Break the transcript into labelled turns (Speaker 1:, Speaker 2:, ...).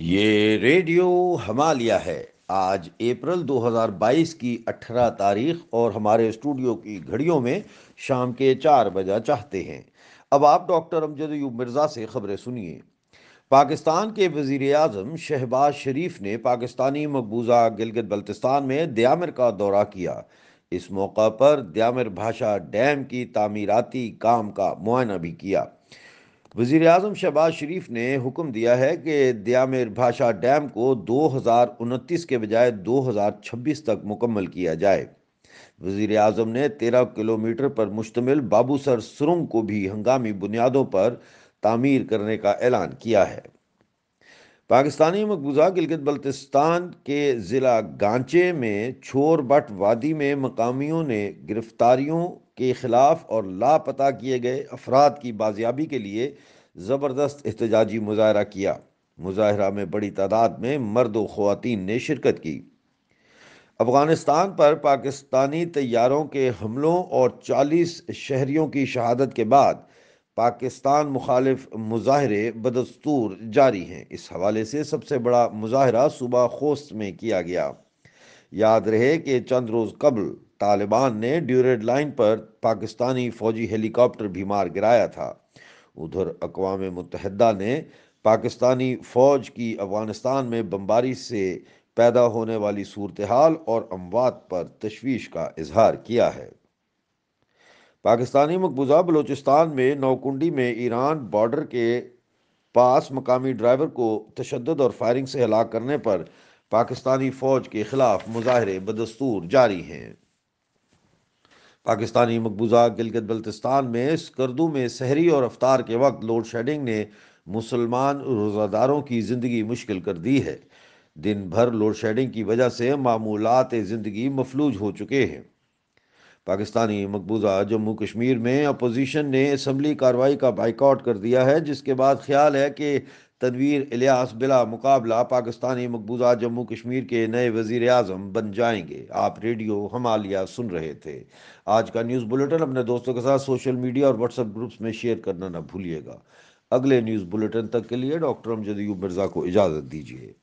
Speaker 1: ये रेडियो हमालिया है आज अप्रैल 2022 की 18 तारीख और हमारे स्टूडियो की घड़ियों में शाम के चार बजा चाहते हैं अब आप डॉक्टर अमजद यूब मिर्ज़ा से खबरें सुनिए पाकिस्तान के वजीर अजम शहबाज शरीफ ने पाकिस्तानी मकबूजा गिलगित बल्तिस्तान में दयामिर का दौरा किया इस मौका पर दयामिर भाषा डैम की तामीराती काम का मुआयना भी किया वजीर अजम शहबाज शरीफ ने हुक्म दिया है कि दयामिर भाषा डैम को दो हज़ार उनतीस के बजाय दो हज़ार छब्बीस तक मुकम्मल किया जाए वजीर अजम ने तेरह किलोमीटर पर मुश्तमिल बाबूसर सुरंग को भी हंगामी बुनियादों पर तामीर करने का ऐलान किया है पाकिस्तानी मकबूजा गिलगित बल्तिस्तान के ज़िला गांचे में छोर बट वादी में मकामियों ने गिरफ्तारियों के ख़िलाफ़ और लापता किए गए अफराद की बाजियाबी के लिए ज़बरदस्त एहतजाजी मुजाहरा किया मुजाहरा में बड़ी तादाद में मर्द व ने शिरकत की अफ़गानिस्तान पर पाकिस्तानी तैयारों के हमलों और 40 शहरीों की शहादत के बाद पाकिस्तान मुखालिफ मुजाहरे बदस्तूर जारी हैं इस हवाले से सबसे बड़ा मुजाहरा सूबा खोस्त में किया गया याद रहे कि चंद रोज़ कबल तालिबान ने ड्यूरेड लाइन पर पाकिस्तानी फौजी हेलीकॉप्टर भी मार गिराया था उधर अकवा मुतहदा ने पाकिस्तानी फ़ौज की अफ़गानिस्तान में बमबारी से पैदा होने वाली सूरत हाल और अमवात पर तशवीश का इजहार किया है पाकिस्तानी मकबूजा बलोचिस्तान में नौकुंडी में ईरान बॉर्डर के पास मकामी ड्राइवर को तशद और फायरिंग से हलाक करने पर पाकिस्तानी फौज के खिलाफ मुजाहरे बदस्तूर जारी हैं पाकिस्तानी मकबूजा गिलगत बल्तिस्तान में स्कर्दू में सहरी और अफ्तार के वक्त लोड शेडिंग ने मुसलमान रोज़ादारों की ज़िंदगी मुश्किल कर दी है दिन भर लोड शेडिंग की वजह से मामूलत ज़िंदगी मफलूज हो चुके हैं पाकिस्तानी मकबूजा जम्मू कश्मीर में अपोजिशन ने इसम्बली कार्रवाई का बाइकआउट कर दिया है जिसके बाद ख्याल है कि तनवीर इलियास बिला मुकाबला पाकिस्तानी मकबूजा जम्मू कश्मीर के नए वजीर अजम बन जाएंगे आप रेडियो हमालिया सुन रहे थे आज का न्यूज़ बुलेटिन अपने दोस्तों के साथ सोशल मीडिया और व्हाट्सएप ग्रुप्स में शेयर करना ना भूलिएगा अगले न्यूज़ बुलेटिन तक के लिए डॉक्टर अमजदयूब मिर्ज़ा को इजाज़त दीजिए